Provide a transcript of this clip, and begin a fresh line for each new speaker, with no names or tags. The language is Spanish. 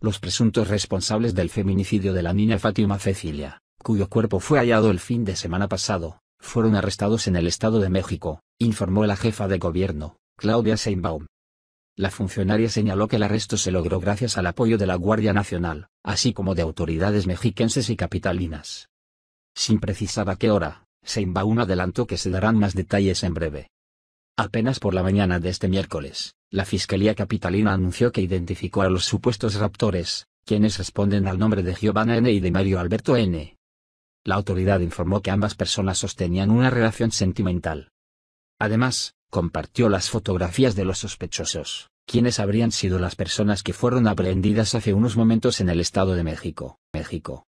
los presuntos responsables del feminicidio de la niña Fátima Cecilia, cuyo cuerpo fue hallado el fin de semana pasado, fueron arrestados en el Estado de México, informó la jefa de gobierno, Claudia Seinbaum. La funcionaria señaló que el arresto se logró gracias al apoyo de la Guardia Nacional, así como de autoridades mexiquenses y capitalinas. Sin precisar a qué hora, Seinbaum adelantó que se darán más detalles en breve. Apenas por la mañana de este miércoles, la Fiscalía Capitalina anunció que identificó a los supuestos raptores, quienes responden al nombre de Giovanna N. y de Mario Alberto N. La autoridad informó que ambas personas sostenían una relación sentimental. Además, compartió las fotografías de los sospechosos, quienes habrían sido las personas que fueron aprehendidas hace unos momentos en el Estado de México, México.